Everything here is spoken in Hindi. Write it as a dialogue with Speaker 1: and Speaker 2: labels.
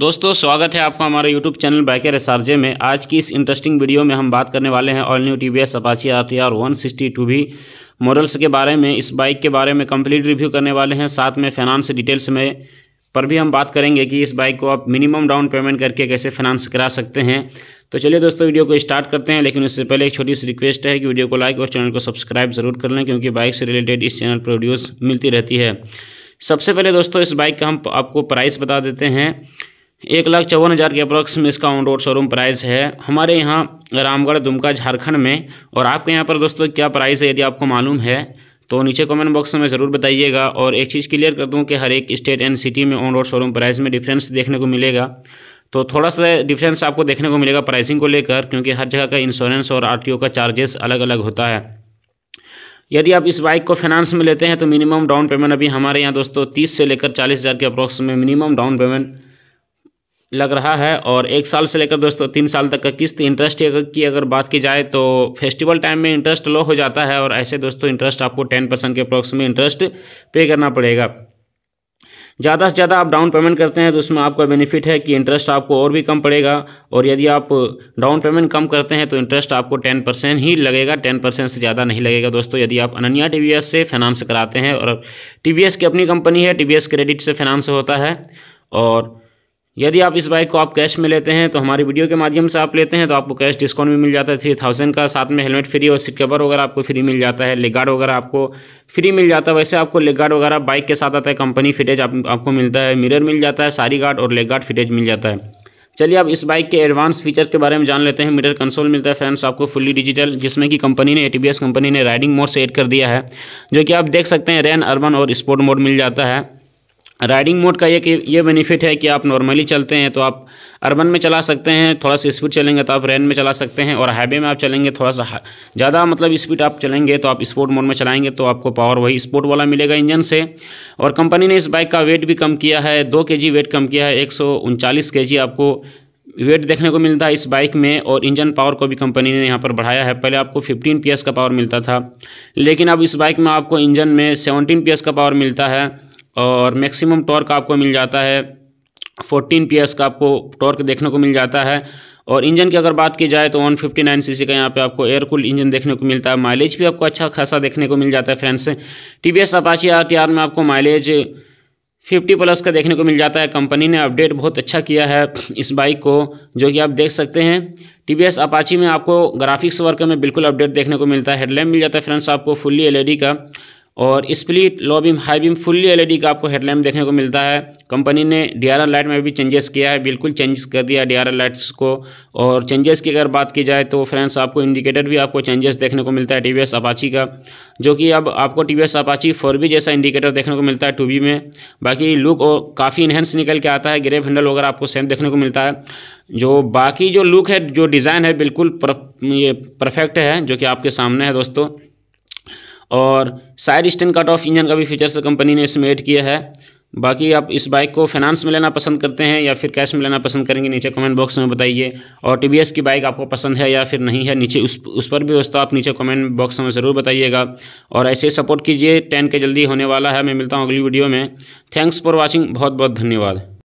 Speaker 1: दोस्तों स्वागत है आपका हमारे YouTube चैनल बाइकर एस में आज की इस इंटरेस्टिंग वीडियो में हम बात करने वाले हैं all new T V S Apache R T R one sixty two भी मॉडल्स के बारे में इस बाइक के बारे में कंप्लीट रिव्यू करने वाले हैं साथ में फाइनेंस डिटेल्स में पर भी हम बात करेंगे कि इस बाइक को आप मिनिमम डाउन पेमेंट करके कैसे फाइनेंस करा सकते हैं तो चलिए दोस्तों वीडियो को स्टार्ट करते हैं लेकिन उससे पहले एक छोटी सी रिक्वेस्ट है कि वीडियो को लाइक और चैनल को सब्सक्राइब जरूर कर लें क्योंकि बाइक से रिलेटेड इस चैनल पर वीडियोज़ मिलती रहती है सबसे पहले दोस्तों इस बाइक का हम आपको प्राइस बता देते हैं एक लाख चौवन हज़ार के अप्रोक्स में इसका ऑन रोड शोरूम प्राइस है हमारे यहाँ रामगढ़ दुमका झारखंड में और आपके यहाँ पर दोस्तों क्या प्राइस है यदि आपको मालूम है तो नीचे कमेंट बॉक्स में ज़रूर बताइएगा और एक चीज़ क्लियर कर दूँ कि हर एक स्टेट एंड सिटी में ऑन रोड शोरूम प्राइस में डिफरेंस देखने को मिलेगा तो थोड़ा सा डिफरेंस आपको देखने को मिलेगा प्राइसिंग को लेकर क्योंकि हर जगह का इंश्योरेंस और आर का चार्जेस अलग अलग होता है यदि आप इस बाइक को फाइनेंस में लेते हैं तो मिनिमम डाउन पेमेंट अभी हमारे यहाँ दोस्तों तीस से लेकर चालीस हज़ार के अप्रोक्स में मिनिमम डाउन पेमेंट लग रहा है और एक साल से लेकर दोस्तों तीन साल तक का किस्त इंटरेस्ट की अगर बात की जाए तो फेस्टिवल टाइम में इंटरेस्ट लो हो जाता है और ऐसे दोस्तों इंटरेस्ट आपको टेन परसेंट के अप्रॉक्स में इंटरेस्ट पे करना पड़ेगा ज़्यादा से ज़्यादा आप डाउन पेमेंट करते हैं तो उसमें आपका बेनिफिट है कि इंटरेस्ट आपको और भी कम पड़ेगा और यदि आप डाउन पेमेंट कम करते हैं तो इंटरेस्ट आपको टेन परसेंट ही लगेगा टेन परसेंट से ज़्यादा नहीं लगेगा दोस्तों यदि आप अनन्या टी से फाइनेंस कराते हैं और टी की अपनी कंपनी है टी क्रेडिट से फाइनेंस होता है और यदि आप इस बाइक को आप कैश में लेते हैं तो हमारी वीडियो के माध्यम से आप लेते हैं तो आपको कैश डिस्काउंट भी मिल जाता है थ्री थाउजेंड का साथ में हेलमेट फ्री और सीट कवर वगैरह आपको फ्री मिल जाता है लेग गार्ड वगैरह आपको फ्री मिल जाता है वैसे आपको लेग गार्ड वगैरह बाइक के साथ आता है कंपनी फिटेज आप, आपको मिलता है मिररर मिल जाता है सारी गार्ड और लेग गार्ड फिटेज मिल जाता है चलिए आप इस बाइक के एडवांस फीचर के बारे में जान लेते हैं मीटर कंसोल मिलता है फ्रेंड्स आपको फुली डिजिटल जिसमें कि कंपनी ने ए कंपनी ने राइडिंग मोड से एड कर दिया है जो कि आप देख सकते हैं रेन अर्बन और स्पोर्ट मोड मिल जाता है राइडिंग मोड का एक ये बेनिफिट है कि आप नॉर्मली चलते हैं तो आप अर्बन में चला सकते हैं थोड़ा सा स्पीड चलेंगे तो आप रेन में चला सकते हैं और हाईवे में आप चलेंगे थोड़ा सा ज़्यादा मतलब स्पीड आप चलेंगे तो आप स्पोर्ट मोड में चलाएंगे तो आपको पावर वही स्पोर्ट वाला मिलेगा इंजन से और कंपनी ने इस बाइक का वेट भी कम किया है दो के वेट कम किया है एक सौ आपको वेट देखने को मिलता है इस बाइक में और इंजन पावर को भी कंपनी ने यहाँ पर बढ़ाया है पहले आपको 15 पीएस का पावर मिलता था लेकिन अब इस बाइक में आपको इंजन में 17 पीएस का पावर मिलता है और मैक्सिमम टॉर्क आपको मिल जाता है 14 पी का आपको टॉर्क देखने को मिल जाता है और इंजन की अगर बात की जाए तो 159 सीसी का यहाँ पे आपको एयर कूल इंजन देखने को मिलता है माइलेज भी आपको अच्छा खासा देखने को मिल जाता है friends T V S Apache R में आपको माइलेज 50 प्लस का देखने को मिल जाता है कंपनी ने अपडेट बहुत अच्छा किया है इस बाइक को जो कि आप देख सकते हैं टी वी एस अपाची में आपको ग्राफिक्स वर्क में बिल्कुल अपडेट देखने को मिलता है हेडलैम्प मिल जाता है फ्रेंड्स आपको फुल्ली एल e का और split low beam high beam fully LED का आपको हेडलैम्प देखने को मिलता है कंपनी ने डीआरएल लाइट में भी चेंजेस किया है बिल्कुल चेंजेस कर दिया डीआरएल लाइट्स को और चेंजेस की अगर बात की जाए तो फ्रेंड्स आपको इंडिकेटर भी आपको चेंजेस देखने को मिलता है टी वी अपाची का जो कि अब आपको T V Apache four B जैसा इंडिकेटर देखने को मिलता है टू बी में बाकी लुक और काफ़ी इन्हेंस निकल के आता है ग्रेप हैंडल वगैरह आपको सेम देखने को मिलता है जो बाकी जो लुक है जो डिज़ाइन है बिल्कुल ये परफेक्ट है जो कि आपके सामने है दोस्तों और side stand cut off engine का भी फीचर्स कंपनी ने इसमें ऐड किया है बाकी आप इस बाइक को फाइनेंस में लेना पसंद करते हैं या फिर कैश में लेना पसंद करेंगे नीचे कमेंट बॉक्स में बताइए और टी की बाइक आपको पसंद है या फिर नहीं है नीचे उस उस पर भी दोस्तों आप नीचे कमेंट बॉक्स में ज़रूर बताइएगा और ऐसे ही सपोर्ट कीजिए टेन के जल्दी होने वाला है मैं मिलता हूँ अगली वीडियो में थैंक्स फॉर वॉचिंग बहुत बहुत धन्यवाद